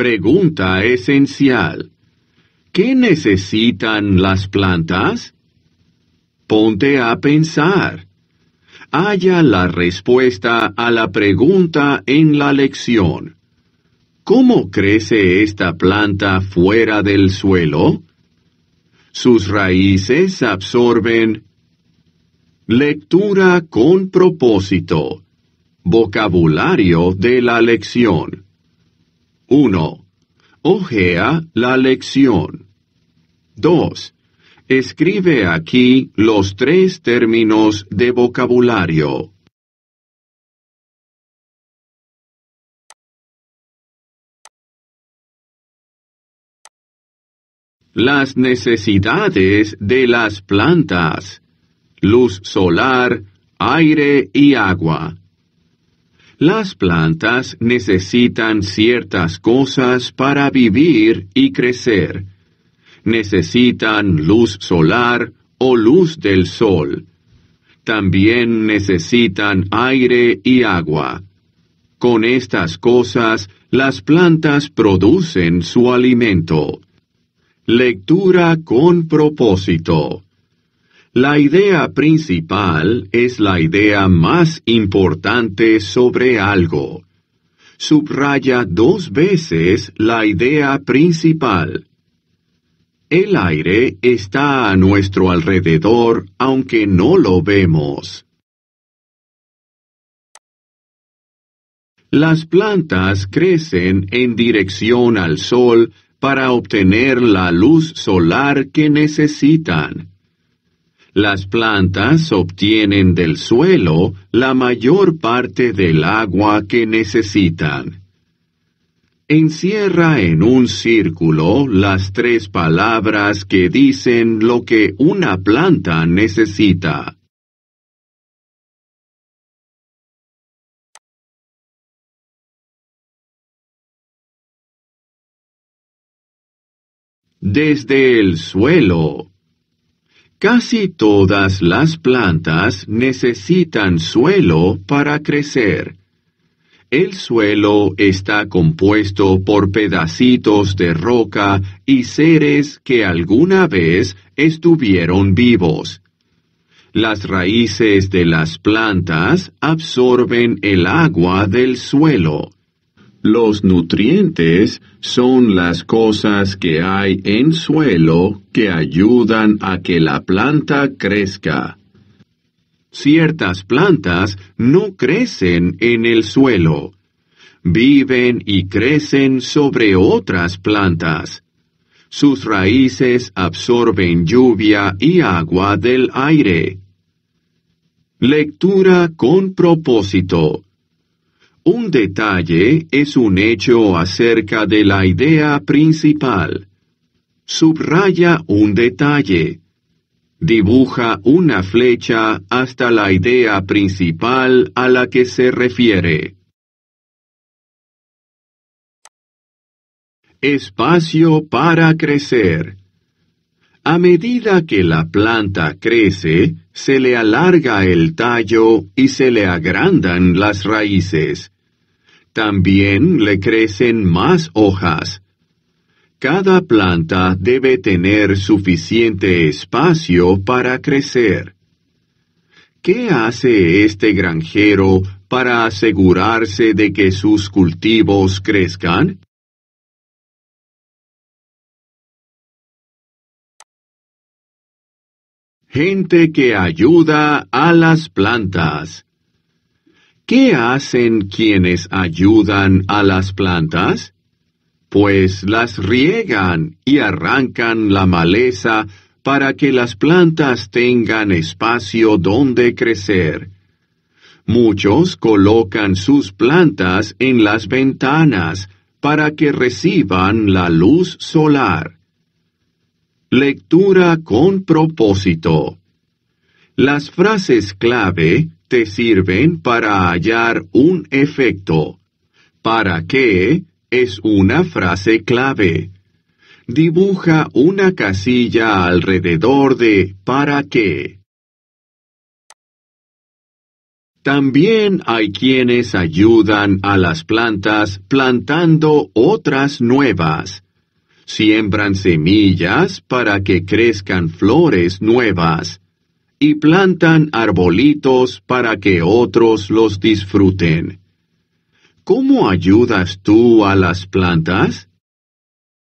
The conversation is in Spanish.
Pregunta esencial. ¿Qué necesitan las plantas? Ponte a pensar. Haya la respuesta a la pregunta en la lección. ¿Cómo crece esta planta fuera del suelo? Sus raíces absorben... Lectura con propósito. Vocabulario de la lección. 1. Ojea la lección. 2. Escribe aquí los tres términos de vocabulario. Las necesidades de las plantas. Luz solar, aire y agua. Las plantas necesitan ciertas cosas para vivir y crecer. Necesitan luz solar o luz del sol. También necesitan aire y agua. Con estas cosas, las plantas producen su alimento. Lectura con propósito. La idea principal es la idea más importante sobre algo. Subraya dos veces la idea principal. El aire está a nuestro alrededor aunque no lo vemos. Las plantas crecen en dirección al sol para obtener la luz solar que necesitan. Las plantas obtienen del suelo la mayor parte del agua que necesitan. Encierra en un círculo las tres palabras que dicen lo que una planta necesita. Desde el suelo. Casi todas las plantas necesitan suelo para crecer. El suelo está compuesto por pedacitos de roca y seres que alguna vez estuvieron vivos. Las raíces de las plantas absorben el agua del suelo. Los nutrientes son las cosas que hay en suelo que ayudan a que la planta crezca. Ciertas plantas no crecen en el suelo. Viven y crecen sobre otras plantas. Sus raíces absorben lluvia y agua del aire. Lectura con propósito. Un detalle es un hecho acerca de la idea principal. Subraya un detalle. Dibuja una flecha hasta la idea principal a la que se refiere. Espacio para crecer. A medida que la planta crece, se le alarga el tallo y se le agrandan las raíces. También le crecen más hojas. Cada planta debe tener suficiente espacio para crecer. ¿Qué hace este granjero para asegurarse de que sus cultivos crezcan? Gente que ayuda a las plantas. ¿Qué hacen quienes ayudan a las plantas? Pues las riegan y arrancan la maleza para que las plantas tengan espacio donde crecer. Muchos colocan sus plantas en las ventanas para que reciban la luz solar. Lectura con propósito. Las frases clave te sirven para hallar un efecto. ¿Para qué? Es una frase clave. Dibuja una casilla alrededor de ¿para qué? También hay quienes ayudan a las plantas plantando otras nuevas siembran semillas para que crezcan flores nuevas, y plantan arbolitos para que otros los disfruten. ¿Cómo ayudas tú a las plantas?